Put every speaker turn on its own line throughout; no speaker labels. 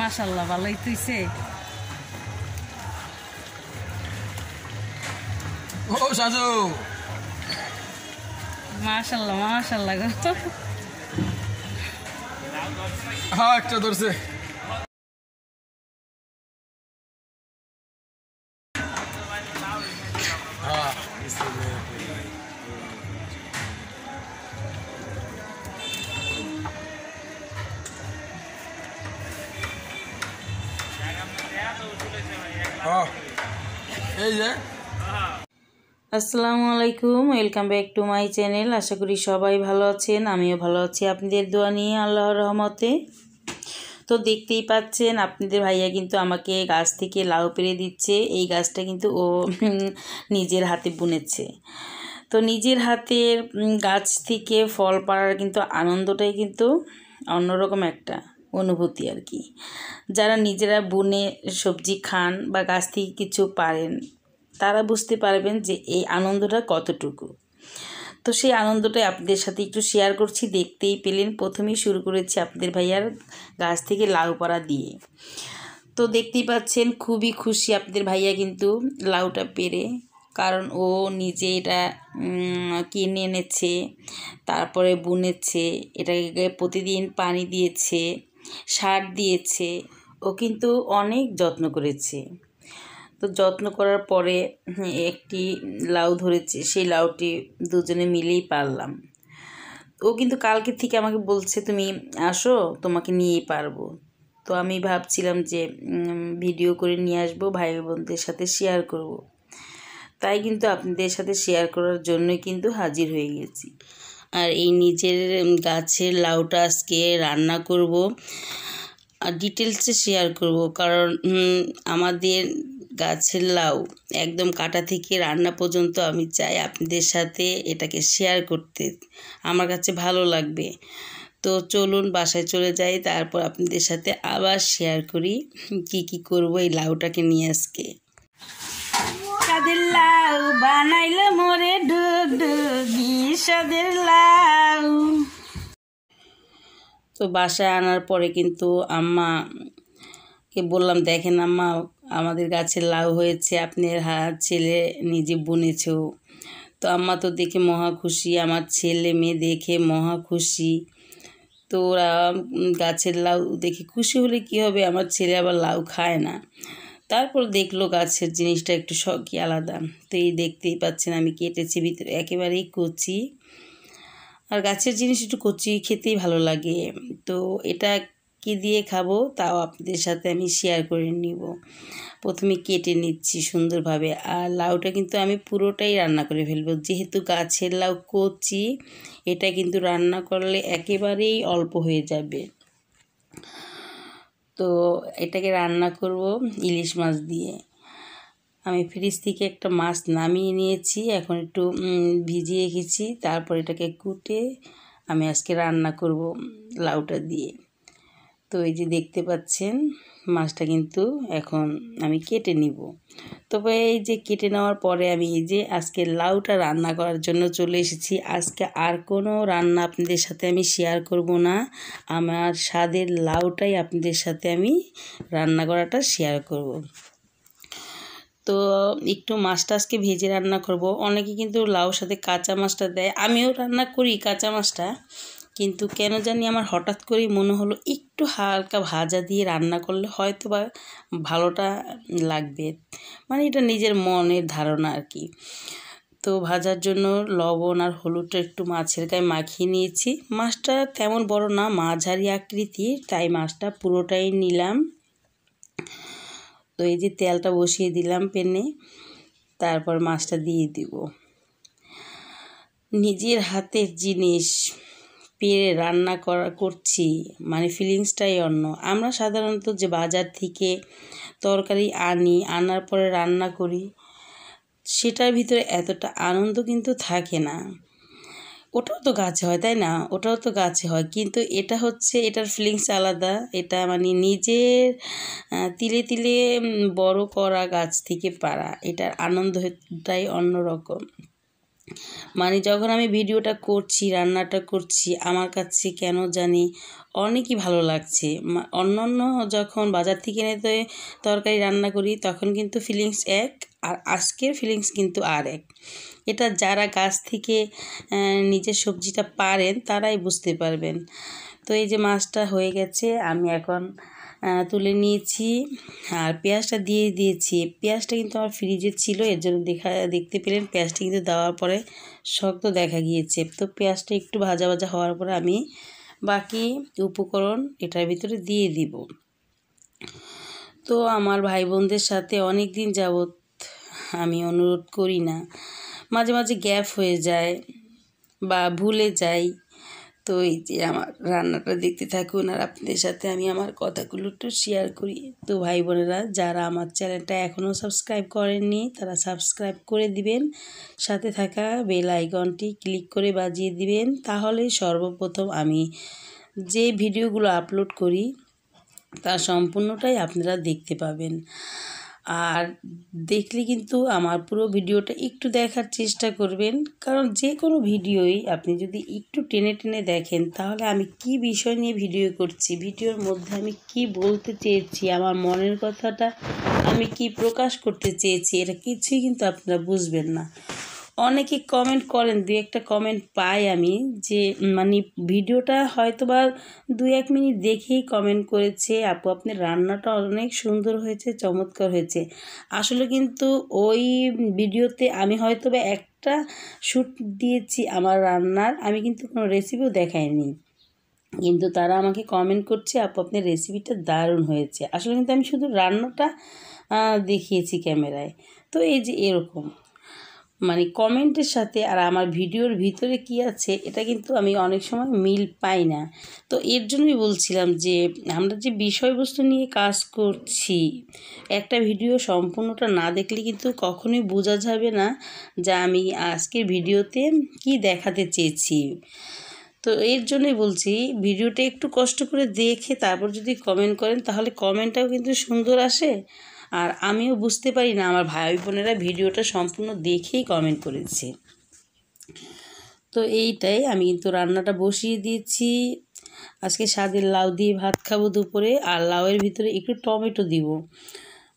মাসাল্লাহ ভালোই তুইছে ও সাজু হ্যাঁ একটা ধরছে এই যে আসসালামু আলাইকুম welcome back to my channel আশা করি সবাই ভালো আছেন আমিও ভালো আছি আপনাদের দোয়া নিয়ে আল্লাহর রহমতে তো দেখতেই পাচ্ছেন আপনাদের ভাইয়া কিন্তু আমাকে গাছ থেকে লাউ পেরে দিচ্ছে এই গাছটা কিন্তু ও নিজের হাতে বুনেছে তো নিজের হাতের গাছ থেকে ফল পাড়ার কিন্তু আনন্দটাই কিন্তু অন্যরকম একটা অনুভূতি আর কি যারা নিজেরা বুনে সবজি খান বা গাছ থেকে কিছু পারেন তারা বুঝতে পারবেন যে এই আনন্দটা কতটুকু তো সেই আনন্দটা আপনাদের সাথে একটু শেয়ার করছি দেখতেই পেলেন প্রথমেই শুরু করেছি আপনাদের ভাইয়ার গাছ থেকে লাউ পাড়া দিয়ে তো দেখতেই পাচ্ছেন খুবই খুশি আপনাদের ভাইয়া কিন্তু লাউটা পেরে কারণ ও নিজে এটা কিনে এনেছে তারপরে বুনেছে এটাকে প্রতিদিন পানি দিয়েছে সার দিয়েছে ও কিন্তু অনেক যত্ন করেছে তো যত্ন করার পরে একটি লাউ ধরেছে সেই লাউটি দুজনে মিলেই পারলাম ও কিন্তু কালকে থেকে আমাকে বলছে তুমি আসো তোমাকে নিয়েই পারবো তো আমি ভাবছিলাম যে ভিডিও করে নিয়ে আসবো ভাই বোনদের সাথে শেয়ার করব। তাই কিন্তু আপনাদের সাথে শেয়ার করার জন্য কিন্তু হাজির হয়ে গেছি আর এই নিজের গাছের লাউটা আজকে রান্না করব আর ডিটেলসে শেয়ার করব কারণ আমাদের গাছের লাউ একদম কাটা থেকে রান্না পর্যন্ত আমি চাই আপনাদের সাথে এটাকে শেয়ার করতে আমার কাছে ভালো লাগবে তো চলুন বাসায় চলে যাই তারপর আপনাদের সাথে আবার শেয়ার করি কি কি করব এই লাউটাকে নিয়ে আজকে সাদের লাউ বানাইল মোরে ডুব সাদের লাউ তো বাসায় আনার পরে কিন্তু আম্মা কে বললাম দেখেন আম্মা আমাদের গাছের লাউ হয়েছে আপনি হাত ছেলে নিজে বুনেছ তো আম্মা তো দেখে মহা খুশি আমার ছেলে মেয়ে দেখে মহা খুশি তো ওরা গাছের লাউ দেখে খুশি হলে কি হবে আমার ছেলে আবার লাউ খায় না তারপর দেখলো গাছের জিনিসটা একটু শখই আলাদা তো এই দেখতেই পাচ্ছেন আমি কেটেছি ভিতরে একেবারেই কচি আর গাছের জিনিস একটু কচি খেতেই ভালো লাগে তো এটা কি দিয়ে খাবো তাও আপনাদের সাথে আমি শেয়ার করে নিব প্রথমে কেটে নিচ্ছি সুন্দরভাবে আর লাউটা কিন্তু আমি পুরোটাই রান্না করে ফেলবো যেহেতু গাছের লাউ কচি এটা কিন্তু রান্না করলে একেবারেই অল্প হয়ে যাবে তো এটাকে রান্না করব ইলিশ মাছ দিয়ে আমি ফ্রিজ থেকে একটা মাছ নামিয়ে নিয়েছি এখন একটু ভিজিয়ে রেখেছি তারপর এটাকে কুটে আমি আজকে রান্না করব লাউটা দিয়ে তো এই যে দেখতে পাচ্ছেন মাছটা কিন্তু এখন আমি কেটে নিব তবে এই যে কেটে নেওয়ার পরে আমি এই যে আজকে লাউটা রান্না করার জন্য চলে এসেছি আজকে আর কোনো রান্না আপনাদের সাথে আমি শেয়ার করব না আমার স্বাদের লাউটাই আপনাদের সাথে আমি রান্না করাটা শেয়ার করব। তো একটু মাছটা আজকে ভেজে রান্না করব অনেকে কিন্তু লাউর সাথে কাঁচা মাছটা দেয় আমিও রান্না করি কাঁচা মাছটা কিন্তু কেন জানি আমার হঠাৎ করেই মনে হলো একটু হালকা ভাজা দিয়ে রান্না করলে হয়তো বা ভালোটা লাগবে মানে এটা নিজের মনের ধারণা আর কি তো ভাজার জন্য লবণ আর হলুদটা একটু মাছের গায়ে মাখিয়ে নিয়েছি মাছটা তেমন বড় না মাঝারি আকৃতির তাই মাছটা পুরোটাই নিলাম তো এই যে তেলটা বসিয়ে দিলাম পেনে তারপর মাছটা দিয়ে দিব নিজের হাতের জিনিস পেরে রান্না করা করছি মানে ফিলিংসটাই অন্য আমরা সাধারণত যে বাজার থেকে তরকারি আনি আনার পরে রান্না করি সেটার ভিতরে এতটা আনন্দ কিন্তু থাকে না ওটাও তো গাছে হয় তাই না ওটাও তো গাছে হয় কিন্তু এটা হচ্ছে এটার ফিলিংস আলাদা এটা মানে নিজের তিলে তিলে বড় করা গাছ থেকে পারা এটার আনন্দটাই অন্যরকম মানে যখন আমি ভিডিওটা করছি রান্নাটা করছি আমার কাছে কেন জানি অনেকই ভালো লাগছে অন্য অন্য যখন বাজার থেকে এনে তরকারি রান্না করি তখন কিন্তু ফিলিংস এক আর আজকের ফিলিংস কিন্তু আর এক এটা যারা গাছ থেকে নিজের সবজিটা পারেন তারাই বুঝতে পারবেন তো এই যে মাছটা হয়ে গেছে আমি এখন তুলে নিয়েছি আর পেঁয়াজটা দিয়ে দিয়েছি পেঁয়াজটা কিন্তু আমার ফ্রিজে ছিল এর জন্য দেখা দেখতে পেলেন পেঁয়াজটা কিন্তু দেওয়ার পরে শক্ত দেখা গিয়েছে তো পেঁয়াজটা একটু ভাজা ভাজা হওয়ার পরে আমি বাকি উপকরণ এটার ভিতরে দিয়ে দিব তো আমার ভাই বোনদের সাথে অনেক দিন যাবৎ আমি অনুরোধ করি না মাঝে মাঝে গ্যাপ হয়ে যায় বা ভুলে যায় তো এই যে আমার রান্নাটা দেখতে থাকুন আর আপনাদের সাথে আমি আমার কথাগুলো একটু শেয়ার করি তো ভাই বোনেরা যারা আমার চ্যানেলটা এখনও সাবস্ক্রাইব করেননি তারা সাবস্ক্রাইব করে দিবেন সাথে থাকা বেল আইকনটি ক্লিক করে বাজিয়ে দিবেন তাহলে সর্বপ্রথম আমি যে ভিডিওগুলো আপলোড করি তা সম্পূর্ণটাই আপনারা দেখতে পাবেন আর দেখলে কিন্তু আমার পুরো ভিডিওটা একটু দেখার চেষ্টা করবেন কারণ যে কোনো ভিডিওই আপনি যদি একটু টেনে টেনে দেখেন তাহলে আমি কি বিষয় নিয়ে ভিডিও করছি ভিডিওর মধ্যে আমি কি বলতে চেয়েছি আমার মনের কথাটা আমি কি প্রকাশ করতে চেয়েছি এটা কিছুই কিন্তু আপনারা বুঝবেন না অনেকে কমেন্ট করেন দু একটা কমেন্ট পাই আমি যে মানে ভিডিওটা হয়তো বা দু এক মিনিট দেখেই কমেন্ট করেছে আপু আপনার রান্নাটা অনেক সুন্দর হয়েছে চমৎকার হয়েছে আসলে কিন্তু ওই ভিডিওতে আমি হয়তো বা একটা শ্যুট দিয়েছি আমার রান্নার আমি কিন্তু কোনো রেসিপিও দেখাইনি কিন্তু তারা আমাকে কমেন্ট করছে আপু আপনার রেসিপিটা দারুণ হয়েছে আসলে কিন্তু আমি শুধু রান্নাটা দেখিয়েছি ক্যামেরায় তো এই যে এরকম মানে কমেন্টের সাথে আর আমার ভিডিওর ভিতরে কি আছে এটা কিন্তু আমি অনেক সময় মিল পাই না তো এর জন্যই বলছিলাম যে আমরা যে বিষয়বস্তু নিয়ে কাজ করছি একটা ভিডিও সম্পূর্ণটা না দেখলে কিন্তু কখনোই বোঝা যাবে না যে আমি আজকের ভিডিওতে কি দেখাতে চেয়েছি তো এর জন্যই বলছি ভিডিওটা একটু কষ্ট করে দেখে তারপর যদি কমেন্ট করেন তাহলে কমেন্টটাও কিন্তু সুন্দর আসে আর আমিও বুঝতে পারি না আমার ভাই বোনেরা ভিডিওটা সম্পূর্ণ দেখেই কমেন্ট করেছে তো এইটাই আমি কিন্তু রান্নাটা বসিয়ে দিয়েছি আজকে স্বাদের লাউ দিয়ে ভাত খাবো দুপুরে আর লাউয়ের ভিতরে একটু টমেটো দিব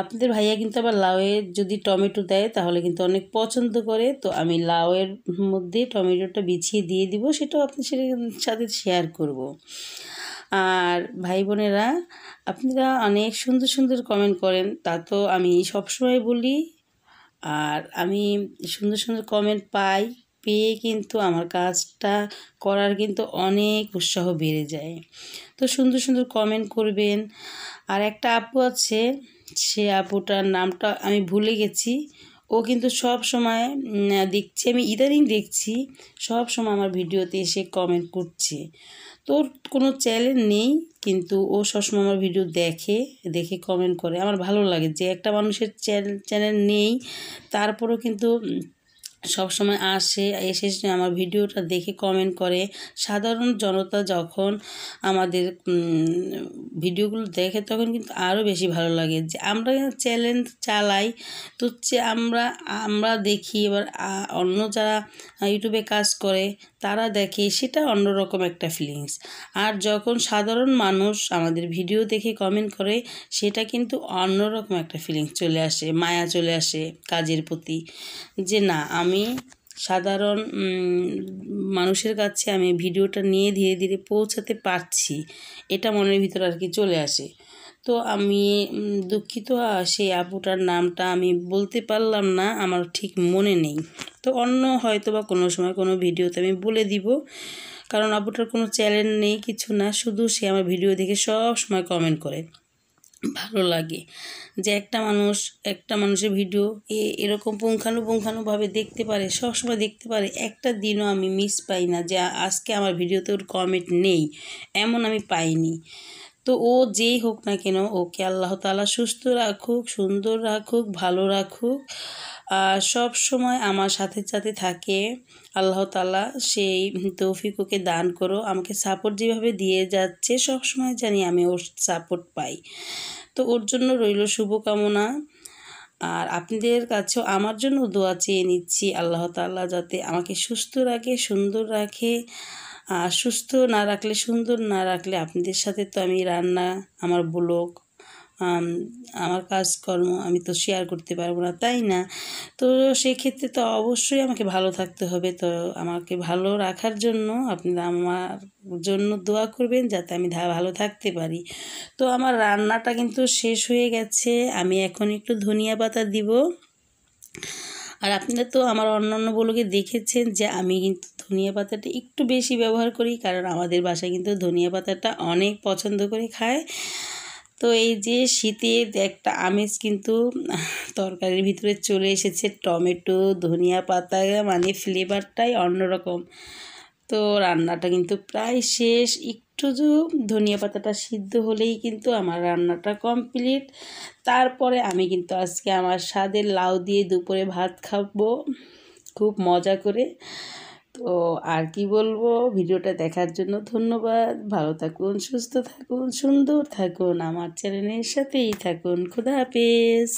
আপনাদের ভাইয়া কিন্তু আবার লাউয়ের যদি টমেটো দেয় তাহলে কিন্তু অনেক পছন্দ করে তো আমি লাউয়ের মধ্যে টমেটোটা বিছিয়ে দিয়ে দিব সেটাও আপনি সেটা সাথে শেয়ার করব। আর ভাই বোনেরা আপনারা অনেক সুন্দর সুন্দর কমেন্ট করেন তা তো আমি সবসময় বলি আর আমি সুন্দর সুন্দর কমেন্ট পাই পেয়ে কিন্তু আমার কাজটা করার কিন্তু অনেক উৎসাহ বেড়ে যায় তো সুন্দর সুন্দর কমেন্ট করবেন আর একটা আপু আছে সে আপুটার নামটা আমি ভুলে গেছি ও কিন্তু সব সময় দেখছি আমি ইদানিং দেখছি সব সময় আমার ভিডিওতে এসে কমেন্ট করছে তোর কোনো চ্যালেঞ্জ নেই কিন্তু ও সবসময় আমার ভিডিও দেখে দেখে কমেন্ট করে আমার ভালো লাগে যে একটা মানুষের চ্যানেল নেই তারপরেও কিন্তু সব সময় আসে এসে আমার ভিডিওটা দেখে কমেন্ট করে সাধারণ জনতা যখন আমাদের ভিডিওগুলো দেখে তখন কিন্তু আরও বেশি ভালো লাগে যে আমরা চ্যালেঞ্জ চালাই তো আমরা আমরা দেখি এবার অন্য যারা ইউটিউবে কাজ করে তারা দেখে সেটা অন্যরকম একটা ফিলিংস আর যখন সাধারণ মানুষ আমাদের ভিডিও দেখে কমেন্ট করে সেটা কিন্তু অন্যরকম একটা ফিলিংস চলে আসে মায়া চলে আসে কাজের প্রতি যে না আমি সাধারণ মানুষের কাছে আমি ভিডিওটা নিয়ে ধীরে ধীরে পৌঁছাতে পারছি এটা মনের ভিতরে আর কি চলে আসে তো আমি দুঃখিত সেই আপুটার নামটা আমি বলতে পারলাম না আমার ঠিক মনে নেই তো অন্য হয়তো বা কোনো সময় কোনো ভিডিওতে আমি বলে দিব কারণ আপুটার কোনো চ্যানেল নেই কিছু না শুধু সে আমার ভিডিও দেখে সব সময় কমেন্ট করে ভালো লাগে যে একটা মানুষ একটা মানুষের ভিডিও এ এরকম পুঙ্খানুপুঙ্খানুভাবে দেখতে পারে সবসময় দেখতে পারে একটা দিনও আমি মিস পাই না যে আজকে আমার ভিডিওতে ওর কমেন্ট নেই এমন আমি পাইনি তো ও যেই হোক না কেন ওকে আল্লাহ তালা সুস্থ রাখুক সুন্দর রাখুক ভালো রাখুক সব সময় আমার সাথে সাথে থাকে আল্লাহ তালা সেই তৌফিককে দান করো আমাকে সাপোর্ট যেভাবে দিয়ে যাচ্ছে সব সময় জানি আমি ওর সাপোর্ট পাই তো ওর জন্য রইল শুভকামনা আর আপনাদের কাছেও আমার জন্য দোয়া চেয়ে নিচ্ছি আল্লাহ তাল্লাহ যাতে আমাকে সুস্থ রাখে সুন্দর রাখে আর সুস্থ না রাখলে সুন্দর না রাখলে আপনাদের সাথে তো আমি রান্না আমার ব্লগ আমার কাজকর্ম আমি তো শেয়ার করতে পারবো না তাই না তো সেক্ষেত্রে তো অবশ্যই আমাকে ভালো থাকতে হবে তো আমাকে ভালো রাখার জন্য আপনারা আমার জন্য দোয়া করবেন যাতে আমি ভালো থাকতে পারি তো আমার রান্নাটা কিন্তু শেষ হয়ে গেছে আমি এখন একটু ধনিয়া পাতা দিব আর আপনারা তো আমার অন্যান্য বলোকে দেখেছেন যে আমি কিন্তু ধনিয়া পাতাটা একটু বেশি ব্যবহার করি কারণ আমাদের বাসায় কিন্তু ধনিয়া পাতাটা অনেক পছন্দ করে খায় তো এই যে শীতের একটা আমেজ কিন্তু তরকারির ভিতরে চলে এসেছে টমেটো ধনিয়া পাতা মানে ফ্লেভারটাই অন্যরকম তো রান্নাটা কিন্তু প্রায় শেষ একটু ধনিয়া পাতাটা সিদ্ধ হলেই কিন্তু আমার রান্নাটা কমপ্লিট তারপরে আমি কিন্তু আজকে আমার স্বাদের লাউ দিয়ে দুপুরে ভাত খাবো খুব মজা করে তো আর কি বলবো ভিডিওটা দেখার জন্য ধন্যবাদ ভালো থাকুন সুস্থ থাকুন সুন্দর থাকুন আমার চ্যানেলের সাথেই থাকুন খুদা হাফেজ